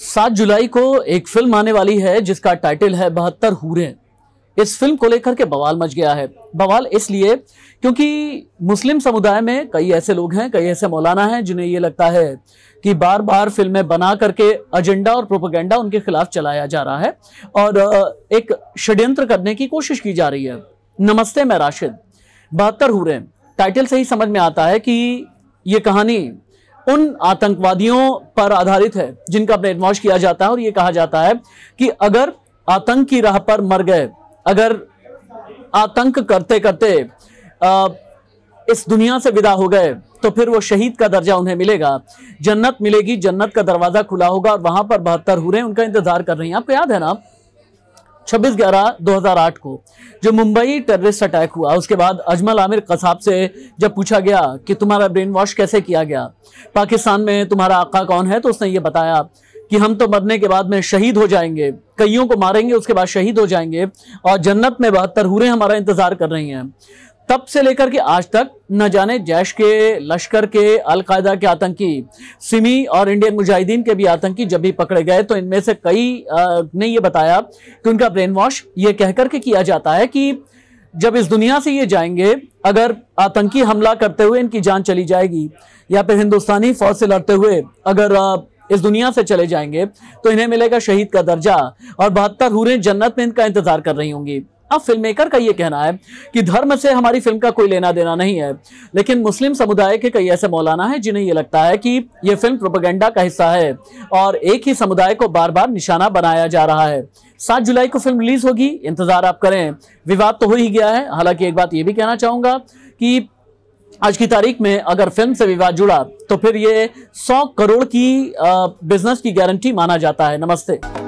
सात जुलाई को एक फिल्म आने वाली है जिसका टाइटल है बहत्तर हूरें इस फिल्म को लेकर के बवाल मच गया है बवाल इसलिए क्योंकि मुस्लिम समुदाय में कई ऐसे लोग हैं कई ऐसे मौलाना हैं जिन्हें ये लगता है कि बार बार फिल्में बना करके एजेंडा और प्रोपोगेंडा उनके खिलाफ चलाया जा रहा है और एक षड्यंत्र करने की कोशिश की जा रही है नमस्ते मैं राशिद बहत्तर हूरें टाइटल से ही समझ में आता है कि ये कहानी उन आतंकवादियों पर आधारित है जिनका ब्रेडमॉश किया जाता है और ये कहा जाता है कि अगर आतंक की राह पर मर गए अगर आतंक करते करते आ, इस दुनिया से विदा हो गए तो फिर वो शहीद का दर्जा उन्हें मिलेगा जन्नत मिलेगी जन्नत का दरवाज़ा खुला होगा और वहां पर बहत्तर हुए उनका इंतज़ार कर रही हैं आपको याद है ना 26 ग्यारह 2008 को जो मुंबई टेररिस्ट अटैक हुआ उसके बाद अजमल आमिर कसाब से जब पूछा गया कि तुम्हारा ब्रेन वॉश कैसे किया गया पाकिस्तान में तुम्हारा आका कौन है तो उसने ये बताया कि हम तो मरने के बाद में शहीद हो जाएंगे कईयों को मारेंगे उसके बाद शहीद हो जाएंगे और जन्नत में बहत्तर हूरें हमारा इंतज़ार कर रही हैं तब से लेकर के आज तक न जाने जैश के लश्कर के अलकायदा के आतंकी सिमी और इंडियन मुजाहिदीन के भी आतंकी जब भी पकड़े गए तो इनमें से कई ने ये बताया कि उनका ब्रेन वॉश ये कहकर के किया जाता है कि जब इस दुनिया से ये जाएंगे अगर आतंकी हमला करते हुए इनकी जान चली जाएगी या फिर हिंदुस्तानी फौज से लड़ते हुए अगर इस दुनिया से चले जाएंगे तो इन्हें मिलेगा शहीद का दर्जा और बहत्तर हूरें जन्नत में इनका इंतजार कर रही होंगी अब फिल्म मेकर का ये कहना है कि धर्म से हमारी फिल्म का कोई लेना देना नहीं है लेकिन मुस्लिम समुदाय के कई ऐसे मौलाना है जिन्हें ये लगता है कि ये फिल्म प्रोपागेंडा का हिस्सा है और एक ही समुदाय को बार बार निशाना बनाया जा रहा है सात जुलाई को फिल्म रिलीज होगी इंतजार आप करें विवाद तो हो ही गया है हालांकि एक बात ये भी कहना चाहूंगा कि आज की तारीख में अगर फिल्म से विवाद जुड़ा तो फिर ये सौ करोड़ की बिजनेस की गारंटी माना जाता है नमस्ते